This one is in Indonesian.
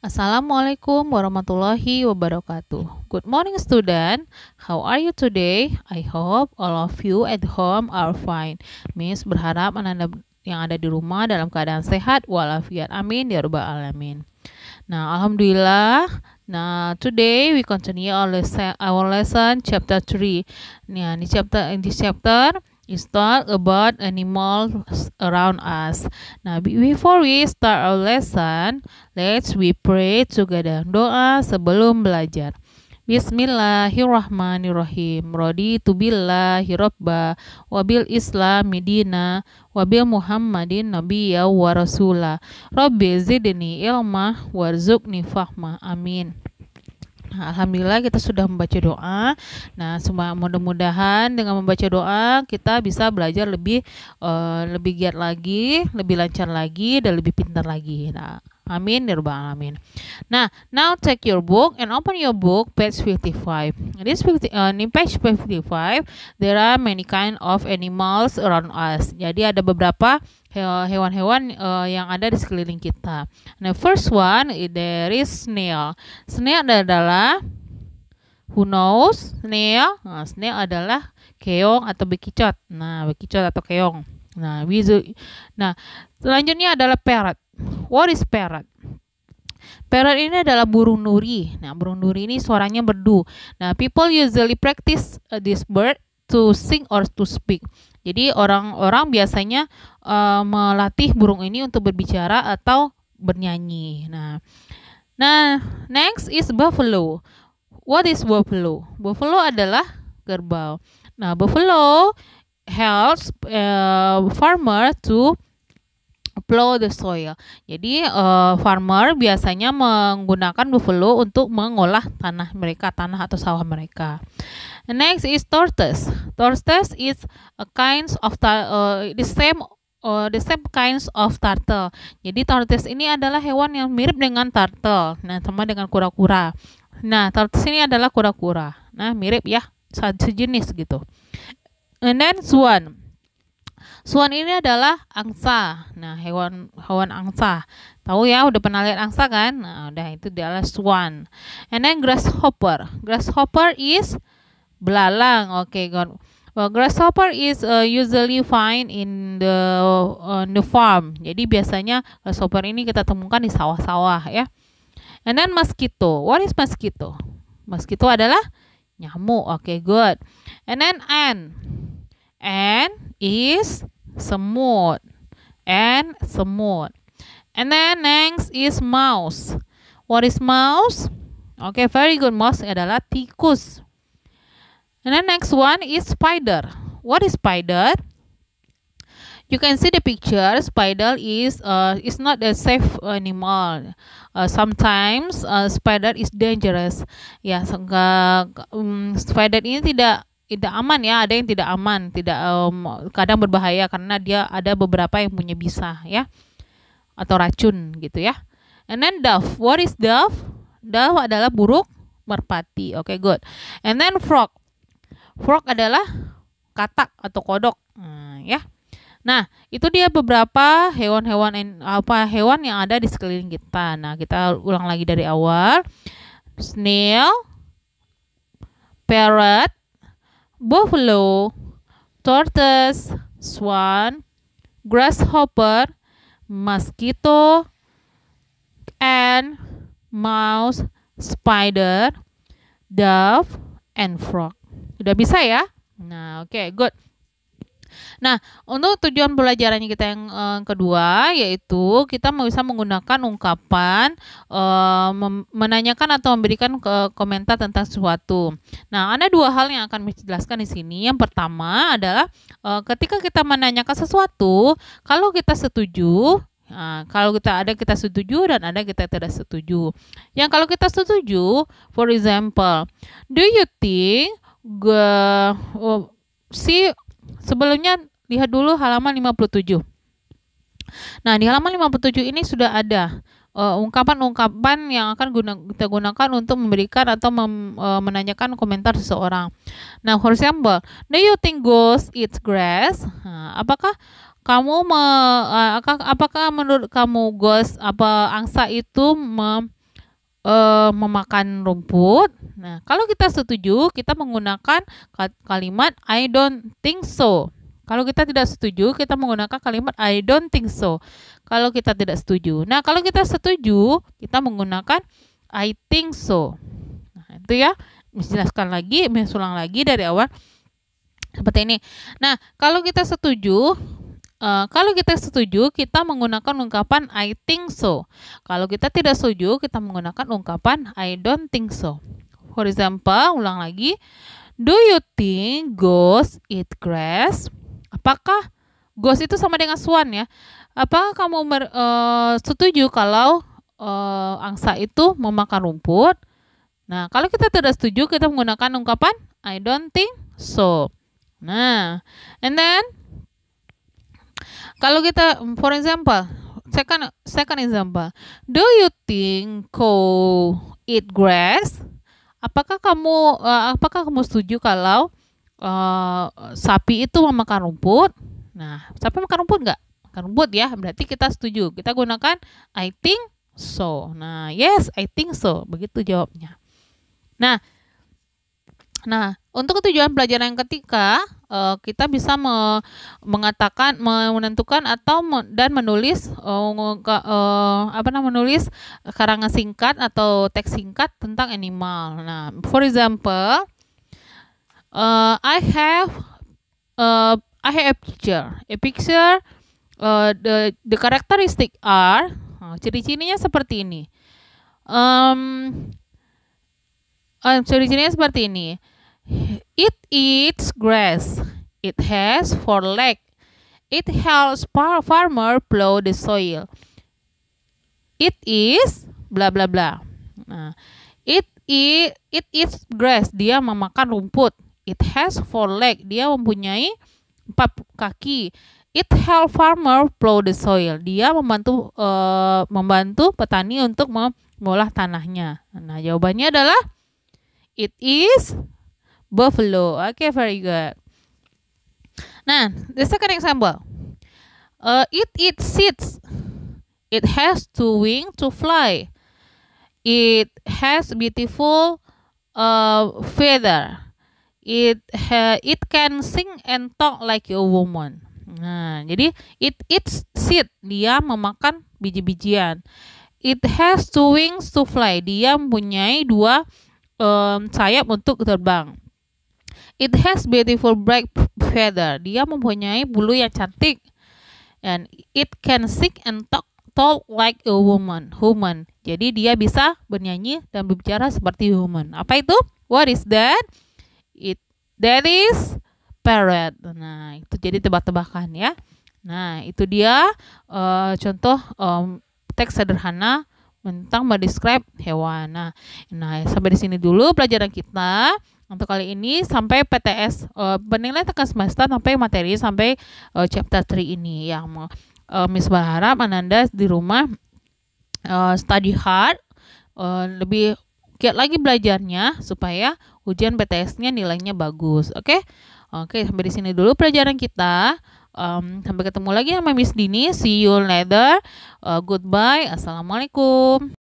Assalamualaikum warahmatullahi wabarakatuh. Good morning, student. How are you today? I hope all of you at home are fine. Miss berharap anda yang ada di rumah dalam keadaan sehat walafiat. Amin ya rabbal alamin. Nah, alhamdulillah. Nah, today we continue our lesson, our lesson chapter 3. Nah, ini chapter ini chapter is talk about animals around us. Now, before we start our lesson, let's we pray together. Doa sebelum belajar. Bismillahirrahmanirrahim. Rodi billahi robba wabil Islam medina wabil Muhammadin nabiya wa rasula. Rabbi zidni ilma warzuqni fahma. Amin. Nah, Alhamdulillah kita sudah membaca doa. Nah, semua mudah-mudahan dengan membaca doa kita bisa belajar lebih uh, lebih giat lagi, lebih lancar lagi dan lebih pintar lagi. Nah, amin ya amin. Nah, now take your book and open your book page 55. This 50, uh, in page 55 there are many kind of animals around us. Jadi ada beberapa hewan-hewan uh, yang ada di sekeliling kita. Nah, first one there is snail. Snail adalah who knows snail. Nah, snail adalah keong atau bekicot. Nah, bekicot atau keong. Nah, wizu. Nah, selanjutnya adalah parrot. What is parrot? Parrot ini adalah burung nuri. Nah, burung nuri ini suaranya berdu. Nah, people usually practice eh, this bird to sing or to speak. Jadi orang-orang biasanya uh, melatih burung ini untuk berbicara atau bernyanyi. Nah, nah next is buffalo. What is buffalo? Buffalo adalah kerbau. Nah, buffalo helps uh, farmer to plow the soil. Jadi uh, farmer biasanya menggunakan buffalo untuk mengolah tanah mereka, tanah atau sawah mereka. The next is tortoise. Tortoise is a kinds of uh, the same uh, the same kinds of turtle. Jadi tortoise ini adalah hewan yang mirip dengan turtle. Nah, sama dengan kura-kura. Nah, tortoise ini adalah kura-kura. Nah, mirip ya, sejenis gitu. And then swan. Swan ini adalah angsa. Nah, hewan hewan angsa. Tahu ya, udah pernah lihat angsa kan? Nah, udah itu adalah swan. And then grasshopper. Grasshopper is Belalang. Okay, Well, grasshopper is uh, usually find in the on uh, the farm. Jadi biasanya grasshopper ini kita temukan di sawah-sawah ya. And then mosquito. What is mosquito? Mosquito adalah nyamuk. Oke, okay, good. And then ant. Ant is semut. Ant semut. And then next is mouse. What is mouse? Oke, okay, very good. Mouse adalah tikus. And then next one is spider. What is spider? You can see the picture. Spider is uh, it's not a safe animal. Uh, sometimes uh, spider is dangerous. Ya, um, spider ini tidak tidak aman ya. Ada yang tidak aman, tidak um, kadang berbahaya karena dia ada beberapa yang punya bisa ya atau racun gitu ya. And then dove. What is dove? Dove adalah buruk merpati. Oke, okay, good. And then frog. Frog adalah katak atau kodok, hmm, ya. Nah, itu dia beberapa hewan-hewan apa hewan yang ada di sekeliling kita. Nah, kita ulang lagi dari awal. Snail, parrot, buffalo, tortoise, swan, grasshopper, mosquito, and mouse, spider, dove, and frog. Udah bisa ya? Nah, oke, okay, good. Nah, untuk tujuan pelajarannya kita yang eh, kedua yaitu kita mau bisa menggunakan ungkapan eh, menanyakan atau memberikan ke komentar tentang sesuatu. Nah, ada dua hal yang akan dijelaskan di sini. Yang pertama adalah eh, ketika kita menanyakan sesuatu, kalau kita setuju Nah, kalau kita ada kita setuju dan ada kita tidak setuju. Yang kalau kita setuju, for example, do you think gue oh, si sebelumnya lihat dulu halaman 57. Nah, di halaman 57 ini sudah ada eh, ungkapan-ungkapan uh, yang akan guna, kita gunakan untuk memberikan atau mem, uh, menanyakan komentar seseorang. Nah, for example, do you think ghost eats grass? Nah, apakah kamu me, uh, apakah menurut kamu ghost apa angsa itu mem uh, memakan rumput. Nah, kalau kita setuju, kita menggunakan kalimat I don't think so. Kalau kita tidak setuju, kita menggunakan kalimat I don't think so. Kalau kita tidak setuju. Nah, kalau kita setuju, kita menggunakan I think so. Nah, itu ya. Menjelaskan lagi, mengulang lagi dari awal. Seperti ini. Nah, kalau kita setuju, Uh, kalau kita setuju, kita menggunakan ungkapan I think so. Kalau kita tidak setuju, kita menggunakan ungkapan I don't think so. For example, ulang lagi. Do you think ghosts eat grass? Apakah ghost itu sama dengan swan ya? Apakah kamu mer, uh, setuju kalau uh, angsa itu memakan rumput? Nah, kalau kita tidak setuju, kita menggunakan ungkapan I don't think so. Nah, and then kalau kita for example, second second example. Do you think cow eat grass? Apakah kamu uh, apakah kamu setuju kalau uh, sapi itu memakan rumput? Nah, sapi makan rumput nggak? Makan rumput ya, berarti kita setuju. Kita gunakan I think so. Nah, yes, I think so. Begitu jawabnya. Nah, nah untuk tujuan pelajaran yang ketiga, uh, eh, kita bisa mengatakan, menentukan atau dan menulis uh, apa namanya menulis karangan singkat atau teks singkat tentang animal. Nah, for example, uh, I have uh, I have a picture. A picture uh, the the characteristic are uh, ciri-cirinya seperti ini. Um, uh, ciri-cirinya seperti ini It eats grass. It has four legs. It helps par farmer plow the soil. It is bla bla bla. Nah, it eat it eats grass. Dia memakan rumput. It has four legs. Dia mempunyai empat kaki. It help farmer plow the soil. Dia membantu uh, membantu petani untuk mengolah tanahnya. Nah, jawabannya adalah it is buffalo. Okay, very good. Nah, the second example. Uh, it it sits. It has two wings to fly. It has beautiful uh, feather. It ha it can sing and talk like a woman. Nah, jadi it eats seed, dia memakan biji-bijian. It has two wings to fly, dia mempunyai dua um, sayap untuk terbang. It has beautiful bright feather. Dia mempunyai bulu yang cantik. And it can sing and talk talk like a woman. Human. Jadi dia bisa bernyanyi dan berbicara seperti human. Apa itu? What is that? It that is parrot. Nah, itu jadi tebak-tebakan ya. Nah, itu dia uh, contoh um, teks sederhana tentang mendescribe hewan. Nah, nah sampai di sini dulu pelajaran kita. Untuk kali ini sampai PTS uh, eh, penilaian tekan semester sampai materi sampai uh, chapter 3 ini yang uh, Miss berharap Ananda di rumah uh, study hard uh, lebih giat lagi belajarnya supaya ujian PTS-nya nilainya bagus. Oke? Okay? Oke, okay, sampai di sini dulu pelajaran kita. Um, sampai ketemu lagi sama Miss Dini. See you later. Uh, goodbye. Assalamualaikum.